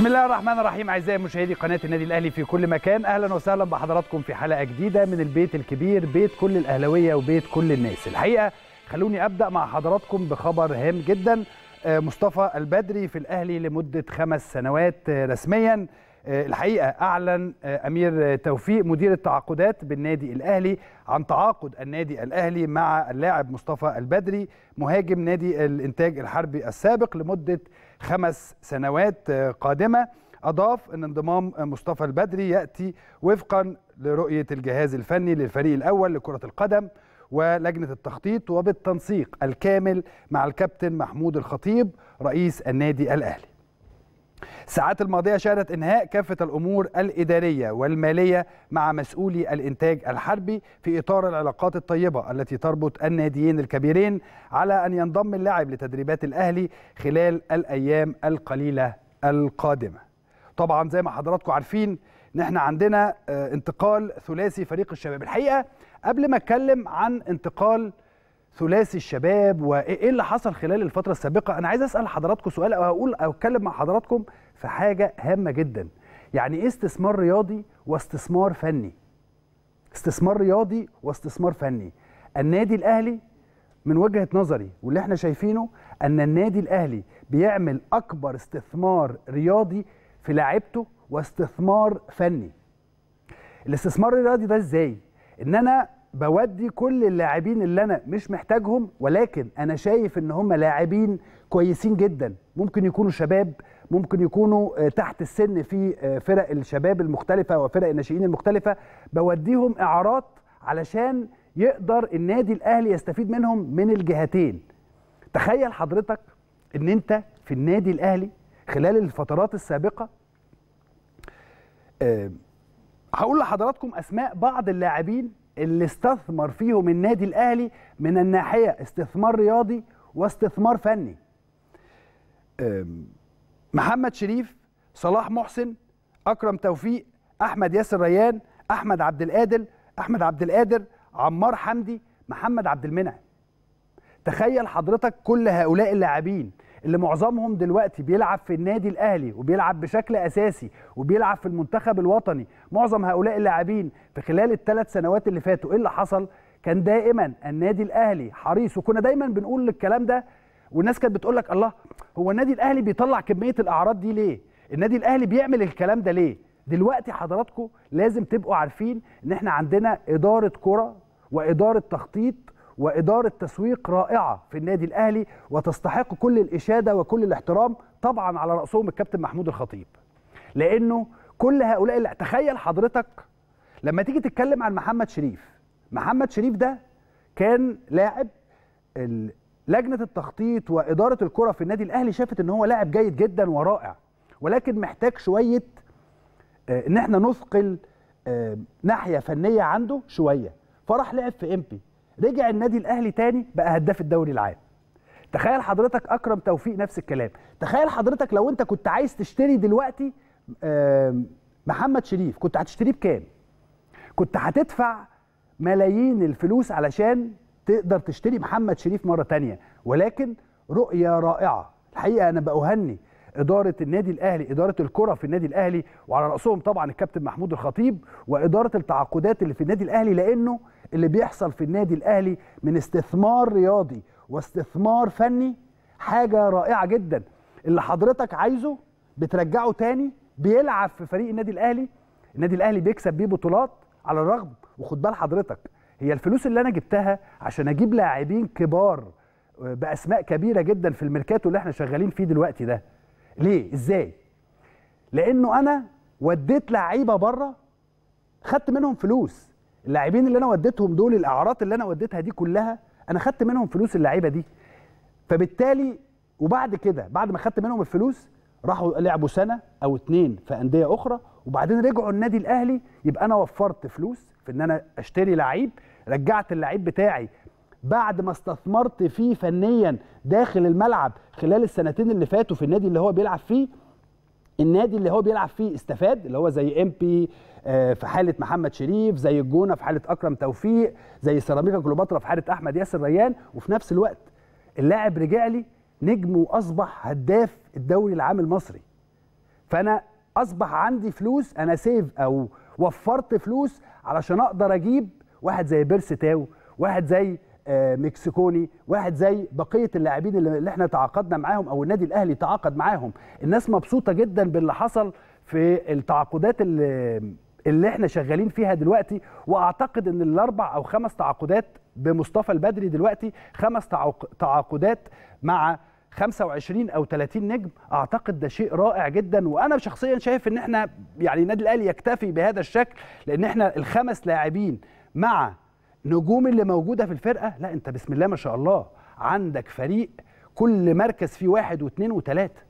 بسم الله الرحمن الرحيم اعزائي مشاهدي قناه النادي الاهلي في كل مكان اهلا وسهلا بحضراتكم في حلقه جديده من البيت الكبير بيت كل الاهلاويه وبيت كل الناس الحقيقه خلوني ابدا مع حضراتكم بخبر هام جدا آه، مصطفى البدري في الاهلي لمده خمس سنوات آه، رسميا آه، الحقيقه اعلن آه، امير توفيق مدير التعاقدات بالنادي الاهلي عن تعاقد النادي الاهلي مع اللاعب مصطفى البدري مهاجم نادي الانتاج الحربي السابق لمده خمس سنوات آه، قادمه أضاف أن انضمام مصطفى البدري يأتي وفقا لرؤية الجهاز الفني للفريق الأول لكرة القدم ولجنة التخطيط وبالتنسيق الكامل مع الكابتن محمود الخطيب رئيس النادي الأهلي الساعات الماضية شهدت إنهاء كافة الأمور الإدارية والمالية مع مسؤولي الإنتاج الحربي في إطار العلاقات الطيبة التي تربط الناديين الكبيرين على أن ينضم اللاعب لتدريبات الأهلي خلال الأيام القليلة القادمة طبعا زي ما حضراتكم عارفين ان احنا عندنا آه، انتقال ثلاثي فريق الشباب الحقيقه قبل ما اتكلم عن انتقال ثلاثي الشباب وايه إيه اللي حصل خلال الفتره السابقه انا عايز اسال حضراتكم سؤال او اقول او اتكلم مع حضراتكم في حاجه هامه جدا يعني ايه استثمار رياضي واستثمار فني استثمار رياضي واستثمار فني النادي الاهلي من وجهه نظري واللي احنا شايفينه ان النادي الاهلي بيعمل اكبر استثمار رياضي في لاعبته واستثمار فني الاستثمار الرياضي ده ازاي ان انا بودي كل اللاعبين اللي انا مش محتاجهم ولكن انا شايف ان هم لاعبين كويسين جدا ممكن يكونوا شباب ممكن يكونوا آه، تحت السن في آه، فرق الشباب المختلفه وفرق الناشئين المختلفه بوديهم اعارات علشان يقدر النادي الاهلي يستفيد منهم من الجهتين تخيل حضرتك ان انت في النادي الاهلي خلال الفترات السابقه آه، هقول لحضراتكم اسماء بعض اللاعبين اللي استثمر فيهم النادي الاهلي من الناحيه استثمار رياضي واستثمار فني محمد شريف صلاح محسن اكرم توفيق احمد ياسر ريان احمد عبد القادر احمد عبد القادر عمار حمدي محمد عبد المنعم تخيل حضرتك كل هؤلاء اللاعبين اللي معظمهم دلوقتي بيلعب في النادي الاهلي وبيلعب بشكل اساسي وبيلعب في المنتخب الوطني معظم هؤلاء اللاعبين في خلال الثلاث سنوات اللي فاتوا ايه اللي حصل كان دائما النادي الاهلي حريص وكنا دايما بنقول الكلام ده والناس كانت بتقول لك الله هو النادي الاهلي بيطلع كميه الاعراض دي ليه النادي الاهلي بيعمل الكلام ده ليه دلوقتي حضراتكم لازم تبقوا عارفين ان احنا عندنا اداره كره واداره تخطيط وإدارة تسويق رائعة في النادي الأهلي وتستحق كل الإشادة وكل الاحترام طبعا على رأسهم الكابتن محمود الخطيب لأنه كل هؤلاء اللي تخيل حضرتك لما تيجي تتكلم عن محمد شريف محمد شريف ده كان لاعب لجنة التخطيط وإدارة الكرة في النادي الأهلي شافت إن هو لاعب جيد جدا ورائع ولكن محتاج شوية آه، إن إحنا نثقل آه، ناحية فنية عنده شوية فراح لعب في إمبي رجع النادي الاهلي تاني بقى هداف الدوري العام تخيل حضرتك اكرم توفيق نفس الكلام تخيل حضرتك لو انت كنت عايز تشتري دلوقتي محمد شريف كنت هتشتريه بكام كنت هتدفع ملايين الفلوس علشان تقدر تشتري محمد شريف مره تانية ولكن رؤيه رائعه الحقيقه انا باهني اداره النادي الاهلي اداره الكره في النادي الاهلي وعلى راسهم طبعا الكابتن محمود الخطيب واداره التعاقدات اللي في النادي الاهلي لانه اللي بيحصل في النادي الاهلي من استثمار رياضي واستثمار فني حاجه رائعه جدا اللي حضرتك عايزه بترجعه تاني بيلعب في فريق النادي الاهلي النادي الاهلي بيكسب بيه بطولات على الرغم وخد بال حضرتك هي الفلوس اللي انا جبتها عشان اجيب لاعبين كبار آه، باسماء كبيره جدا في الميركاتو اللي احنا شغالين فيه دلوقتي ده ليه ازاي لانه انا وديت لعيبه بره خدت منهم فلوس اللاعبين اللي انا وديتهم دول الاعارات اللي انا وديتها دي كلها انا خدت منهم فلوس اللعيبه دي فبالتالي وبعد كده بعد ما خدت منهم الفلوس راحوا لعبوا سنه او اتنين في انديه اخرى وبعدين رجعوا النادي الاهلي يبقى انا وفرت فلوس في ان انا اشتري لعيب رجعت اللعيب بتاعي بعد ما استثمرت فيه فنيا داخل الملعب خلال السنتين اللي فاتوا في النادي اللي هو بيلعب فيه النادي اللي هو بيلعب فيه استفاد اللي هو زي ام بي آه، في حاله محمد شريف زي الجونه في حاله اكرم توفيق زي سيراميكا كليوباترا في حاله احمد ياسر ريان وفي نفس الوقت اللاعب رجع لي نجم واصبح هداف الدوري العام المصري فانا اصبح عندي فلوس انا سيف او وفرت فلوس علشان اقدر اجيب واحد زي بيرس تاو واحد زي آه، مكسيكوني واحد زي بقيه اللاعبين اللي احنا تعاقدنا معاهم او النادي الاهلي تعاقد معاهم الناس مبسوطه جدا باللي حصل في التعاقدات اللي اللي احنا شغالين فيها دلوقتي واعتقد ان الاربع او خمس تعاقدات بمصطفى البدري دلوقتي خمس تعاقدات مع 25 او 30 نجم اعتقد ده شيء رائع جدا وانا شخصيا شايف ان احنا يعني النادي الاهلي يكتفي بهذا الشكل لان احنا الخمس لاعبين مع نجوم اللي موجوده في الفرقه لا انت بسم الله ما شاء الله عندك فريق كل مركز فيه واحد واثنين وثلاثه